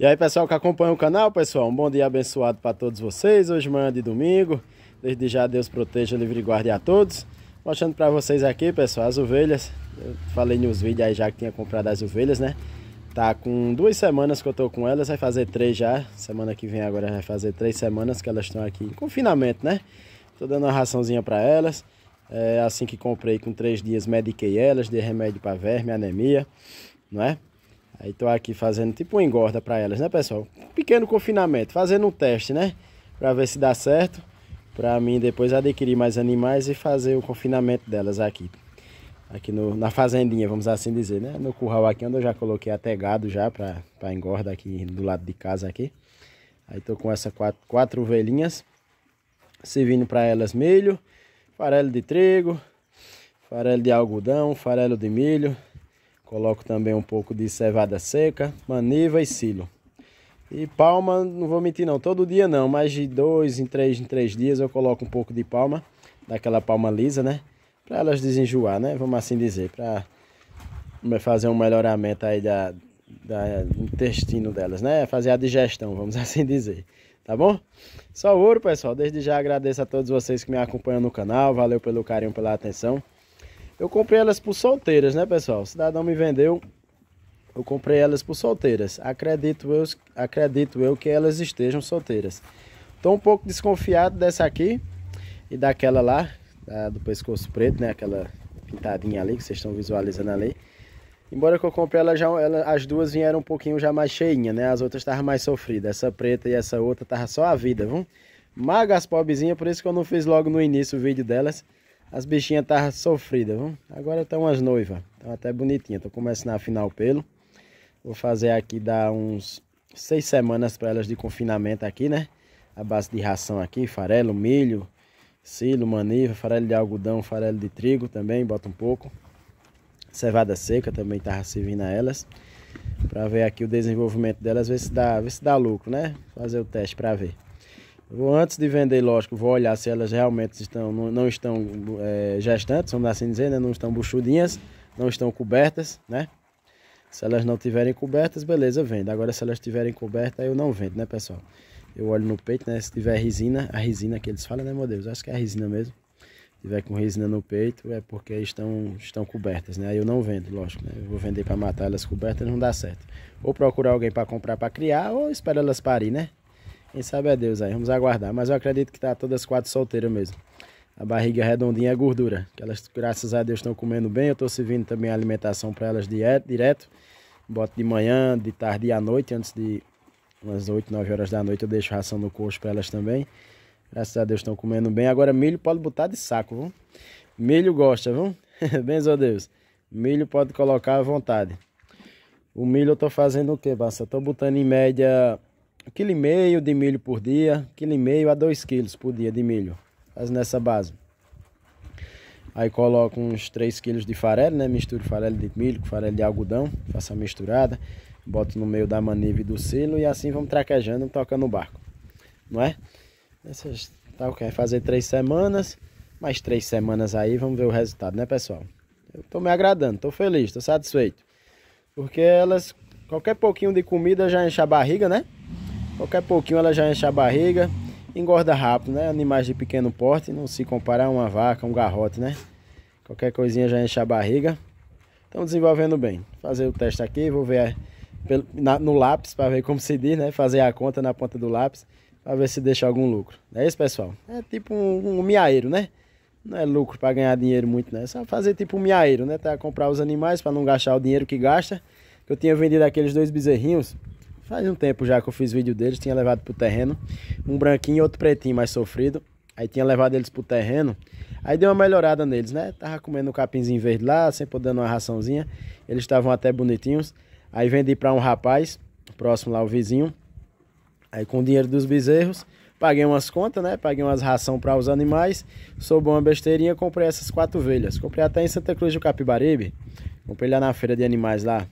E aí, pessoal que acompanha o canal, pessoal, um bom dia abençoado para todos vocês. Hoje, manhã de domingo. Desde já, Deus proteja, livre e guarde a todos. Mostrando para vocês aqui, pessoal, as ovelhas. Eu falei nos vídeos aí já que tinha comprado as ovelhas, né? Tá com duas semanas que eu tô com elas, vai fazer três já. Semana que vem agora vai fazer três semanas que elas estão aqui em confinamento, né? Tô dando uma raçãozinha para elas. É, assim que comprei, com três dias, mediquei elas, dei remédio para verme, anemia, não é? Aí tô aqui fazendo tipo uma engorda para elas, né, pessoal? Um pequeno confinamento, fazendo um teste, né? Para ver se dá certo, para mim depois adquirir mais animais e fazer o confinamento delas aqui. Aqui no, na fazendinha, vamos assim dizer, né? No curral aqui, onde eu já coloquei até gado já para engorda aqui do lado de casa aqui. Aí tô com essas quatro, quatro ovelhinhas, servindo para elas milho, farelo de trigo, farelo de algodão, farelo de milho, Coloco também um pouco de cevada seca, maniva e silo. E palma, não vou mentir não, todo dia não, mas de dois em três em três dias eu coloco um pouco de palma, daquela palma lisa, né? Para elas desenjoar, né? Vamos assim dizer, para fazer um melhoramento aí da, da intestino delas, né? Fazer a digestão, vamos assim dizer. Tá bom? Só ouro, pessoal. Desde já agradeço a todos vocês que me acompanham no canal. Valeu pelo carinho, pela atenção. Eu comprei elas por solteiras, né, pessoal? O cidadão me vendeu. Eu comprei elas por solteiras. Acredito eu, acredito eu que elas estejam solteiras. Estou um pouco desconfiado dessa aqui e daquela lá, da, do pescoço preto, né? Aquela pintadinha ali que vocês estão visualizando ali. Embora que eu comprei ela já, ela, as duas vieram um pouquinho já mais cheinha, né? As outras estavam mais sofridas. Essa preta e essa outra tava só a vida, viu? Magas pobrezinha, por isso que eu não fiz logo no início o vídeo delas. As bichinhas estavam sofridas, viu? Agora estão as noivas. Estão até bonitinhas. Estou começando a afinar o pelo. Vou fazer aqui, dar uns seis semanas para elas de confinamento aqui, né? A base de ração aqui, farelo, milho, silo, maniva, farelo de algodão, farelo de trigo também, bota um pouco. Cevada seca também estava servindo a elas. Para ver aqui o desenvolvimento delas, ver se dá, ver se dá lucro, né? Fazer o teste para ver. Vou, antes de vender, lógico, vou olhar se elas realmente estão, não, não estão é, gestantes, vamos assim dizer, né? não estão buchudinhas, não estão cobertas, né? Se elas não tiverem cobertas, beleza, vendo. Agora, se elas tiverem cobertas, eu não vendo, né, pessoal? Eu olho no peito, né? Se tiver risina, a risina que eles falam, né, meu Deus? Acho que é a risina mesmo. Se tiver com risina no peito, é porque estão, estão cobertas, né? Aí eu não vendo, lógico, né? Eu vou vender para matar elas cobertas, não dá certo. Ou procurar alguém para comprar para criar, ou esperar elas parir, né? Quem sabe é Deus aí, vamos aguardar. Mas eu acredito que tá todas quatro solteiras mesmo. A barriga redondinha é gordura, que elas, graças a Deus, estão comendo bem. Eu estou servindo também a alimentação para elas direto. Boto de manhã, de tarde e à noite, antes de umas 8, 9 horas da noite, eu deixo ração no coxo para elas também. Graças a Deus estão comendo bem. Agora milho pode botar de saco, viu? Milho gosta, viu? Benzo a Deus. Milho pode colocar à vontade. O milho eu estou fazendo o quê, Bassa? Estou botando em média quilo e meio de milho por dia, quilo e meio a 2 quilos por dia de milho, mas nessa base. Aí coloco uns 3 quilos de farelo, né? Misturo farelo de milho com farelo de algodão, faço a misturada, boto no meio da manive do silo e assim vamos traquejando, tocando o barco, não é? Essas, tá, quer é? fazer três semanas, mais três semanas aí, vamos ver o resultado, né pessoal? Eu tô me agradando, tô feliz, tô satisfeito, porque elas, qualquer pouquinho de comida já enche a barriga, né? Qualquer pouquinho ela já enche a barriga, engorda rápido, né? Animais de pequeno porte não se comparar a uma vaca, um garrote, né? Qualquer coisinha já enche a barriga. Estão desenvolvendo bem. Vou fazer o teste aqui, vou ver eh, no lápis para ver como se diz, né? Fazer a conta na ponta do lápis para ver se deixa algum lucro. É isso, pessoal? É tipo um, um miaeiro, né? Não é lucro para ganhar dinheiro muito, né? É só fazer tipo um miaeiro, né? Para comprar os animais para não gastar o dinheiro que gasta. Eu tinha vendido aqueles dois bezerrinhos Faz um tempo já que eu fiz vídeo deles, tinha levado pro terreno. Um branquinho e outro pretinho mais sofrido. Aí tinha levado eles pro terreno. Aí deu uma melhorada neles, né? Tava comendo um capinzinho verde lá, sempre dando uma raçãozinha. Eles estavam até bonitinhos. Aí vendi para um rapaz, próximo lá, o vizinho. Aí com o dinheiro dos bezerros, paguei umas contas, né? Paguei umas ração para os animais. Sobrou uma besteirinha, comprei essas quatro ovelhas. Comprei até em Santa Cruz do Capibaribe. Comprei lá na feira de animais lá.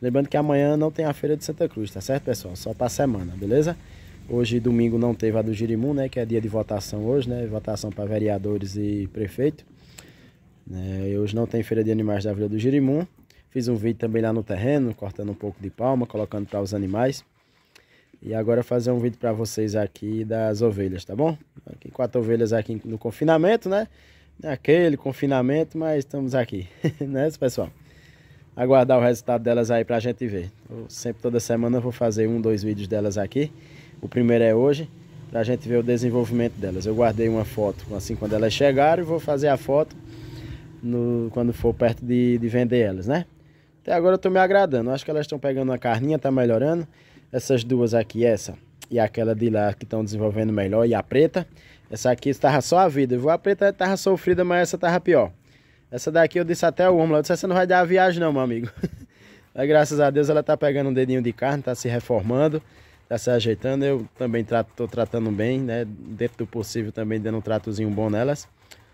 Lembrando que amanhã não tem a feira de Santa Cruz, tá certo, pessoal? Só para semana, beleza? Hoje, domingo, não teve a do Girimum, né? Que é dia de votação hoje, né? Votação para vereadores e prefeito. É, hoje não tem feira de animais da Vila do Girimum. Fiz um vídeo também lá no terreno, cortando um pouco de palma, colocando para os animais. E agora fazer um vídeo para vocês aqui das ovelhas, tá bom? Aqui quatro ovelhas aqui no confinamento, né? Aquele confinamento, mas estamos aqui, né, pessoal? aguardar o resultado delas aí para a gente ver. Eu sempre toda semana eu vou fazer um, dois vídeos delas aqui. O primeiro é hoje, para a gente ver o desenvolvimento delas. Eu guardei uma foto assim quando elas chegaram e vou fazer a foto no, quando for perto de, de vender elas, né? Até agora eu tô me agradando. Acho que elas estão pegando a carninha, tá melhorando. Essas duas aqui, essa e aquela de lá que estão desenvolvendo melhor, e a preta. Essa aqui estava só a vida. A preta estava sofrida, mas essa estava pior. Essa daqui eu disse até o ombro, eu disse, essa não vai dar a viagem não, meu amigo. Mas graças a Deus ela tá pegando um dedinho de carne, tá se reformando, tá se ajeitando. Eu também trato, tô tratando bem, né? Dentro do possível também dando um tratozinho bom nelas.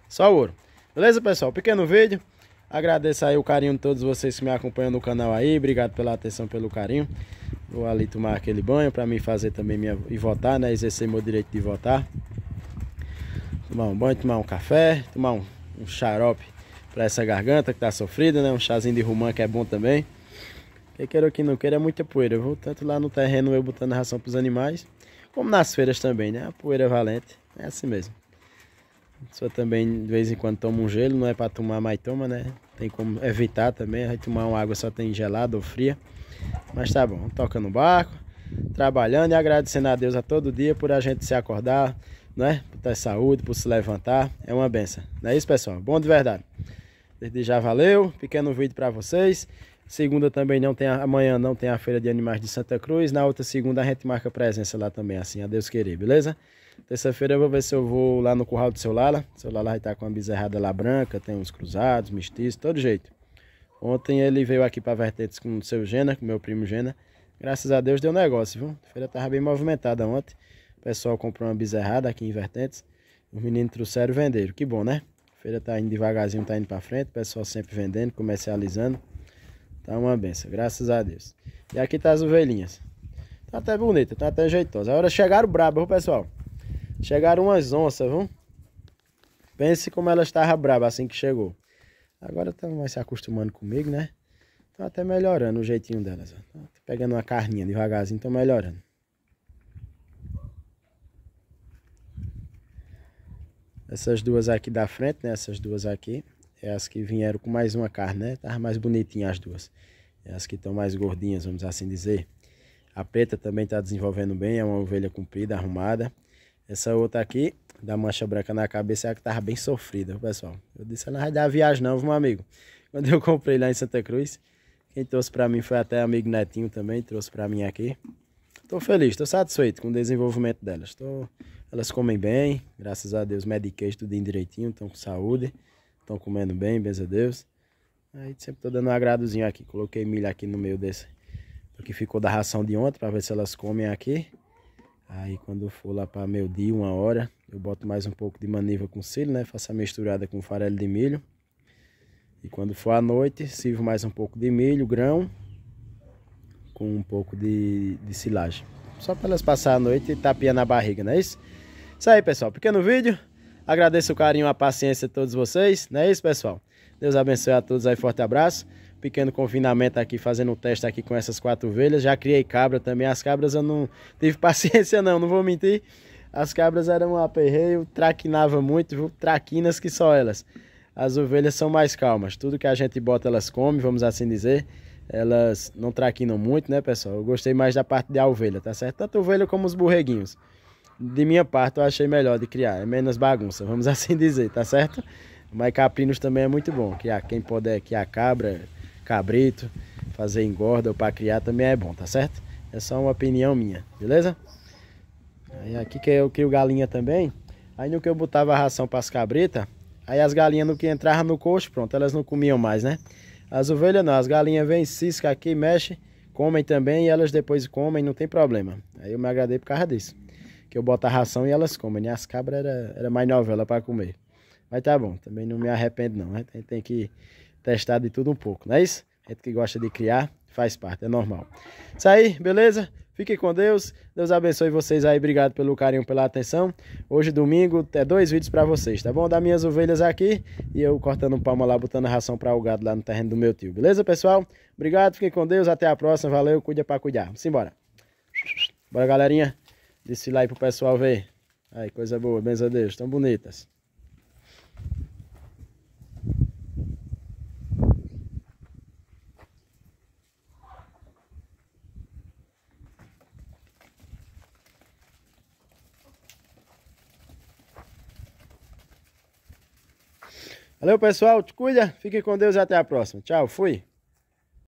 Só ouro. Beleza, pessoal? Pequeno vídeo. Agradeço aí o carinho de todos vocês que me acompanham no canal aí. Obrigado pela atenção, pelo carinho. Vou ali tomar aquele banho para mim fazer também minha... e votar, né? Exercer meu direito de votar. Tomar um banho, tomar um café, tomar um, um xarope para essa garganta que tá sofrida, né? Um chazinho de rumã que é bom também. Quem quer ou quem não queira é muita poeira, viu? Tanto lá no terreno eu botando ração para os animais, como nas feiras também, né? A poeira valente, é assim mesmo. A pessoa também de vez em quando toma um gelo, não é para tomar, mais toma, né? Tem como evitar também, vai tomar uma água só tem gelada ou fria. Mas tá bom, toca no barco, trabalhando e agradecendo a Deus a todo dia por a gente se acordar, né? Por ter saúde, por se levantar, é uma benção. Não é isso, pessoal? Bom de verdade. Desde já valeu, pequeno vídeo para vocês. Segunda também não tem, a, amanhã não tem a Feira de Animais de Santa Cruz. Na outra segunda a gente marca presença lá também, assim, a Deus querer, beleza? Terça-feira eu vou ver se eu vou lá no curral do seu Lala. O seu Lala vai estar com uma bezerrada lá branca, tem uns cruzados, mestiços, todo jeito. Ontem ele veio aqui para Vertentes com o seu Gena, com meu primo Gena. Graças a Deus deu negócio, viu? A feira tava bem movimentada ontem. O pessoal comprou uma bezerrada aqui em Vertentes. Os meninos trouxeram e venderam. Que bom, né? feira tá indo devagarzinho, tá indo para frente, o pessoal sempre vendendo, comercializando. Tá uma benção, graças a Deus. E aqui tá as ovelhinhas. Tá até bonita, tá até jeitosa. Agora chegaram brabas, viu, pessoal? Chegaram umas onças, viu? Pense como elas estavam braba assim que chegou. Agora estão tá mais se acostumando comigo, né? Estão até melhorando o jeitinho delas. Ó. Tá pegando uma carninha devagarzinho, estão melhorando. Essas duas aqui da frente, né? Essas duas aqui. É as que vieram com mais uma carne, né? Estavam mais bonitinhas as duas. É as que estão mais gordinhas, vamos assim dizer. A preta também está desenvolvendo bem, é uma ovelha comprida, arrumada. Essa outra aqui, da mancha branca na cabeça, é a que estava bem sofrida, pessoal. Eu disse, ela não vai dar viagem não, viu, meu amigo? Quando eu comprei lá em Santa Cruz, quem trouxe para mim foi até amigo Netinho também, trouxe para mim aqui. Estou feliz, estou satisfeito com o desenvolvimento delas. Tô... Elas comem bem, graças a Deus, mediquei tudo direitinho, estão com saúde, estão comendo bem, benza a Deus. Aí sempre estou dando um agradozinho aqui. Coloquei milho aqui no meio desse, porque que ficou da ração de ontem, para ver se elas comem aqui. Aí quando for lá para meio dia, uma hora, eu boto mais um pouco de maniva com cílio, né? Faço a misturada com farelo de milho. E quando for à noite, sirvo mais um pouco de milho, grão com um pouco de, de silagem. Só para elas passar a noite e tapiando a barriga, não é isso? Isso aí, pessoal. Pequeno vídeo. Agradeço o carinho, a paciência de todos vocês. Não é isso, pessoal? Deus abençoe a todos aí. Forte abraço. Pequeno confinamento aqui, fazendo um teste aqui com essas quatro ovelhas. Já criei cabra também. As cabras eu não tive paciência não, não vou mentir. As cabras eram um aperreio, traquinava muito, viu? Traquinas que só elas. As ovelhas são mais calmas. Tudo que a gente bota elas comem, vamos assim dizer elas não traquinam muito, né, pessoal? Eu gostei mais da parte da ovelha, tá certo? Tanto a ovelha como os borreguinhos. De minha parte, eu achei melhor de criar, é menos bagunça, vamos assim dizer, tá certo? Mas caprinos também é muito bom, criar quem puder criar cabra, cabrito, fazer engorda ou para criar também é bom, tá certo? É só uma opinião minha, beleza? Aí aqui que eu crio galinha também, aí no que eu botava a ração para as cabritas, aí as galinhas no que entravam no coxo, pronto, elas não comiam mais, né? As ovelhas não, as galinhas vêm, cisca aqui, mexe, comem também e elas depois comem, não tem problema. Aí eu me agradei por causa disso. Que eu boto a ração e elas comem. E né? as cabras era, era mais novela para comer. Mas tá bom, também não me arrependo não. Né? Tem, tem que testar de tudo um pouco, não é isso? A gente que gosta de criar, faz parte, é normal. Isso aí, beleza? Fiquem com Deus. Deus abençoe vocês aí. Obrigado pelo carinho, pela atenção. Hoje, domingo, é dois vídeos para vocês, tá bom? Da minhas ovelhas aqui e eu cortando palma lá, botando ração para o gado lá no terreno do meu tio. Beleza, pessoal? Obrigado, fiquem com Deus. Até a próxima. Valeu, cuida para cuidar. Vamos embora. Bora, galerinha. Desfilar aí pro pessoal ver. Aí, coisa boa. Benza a Deus. Tão bonitas. Valeu, pessoal. Te cuida. Fique com Deus e até a próxima. Tchau. Fui.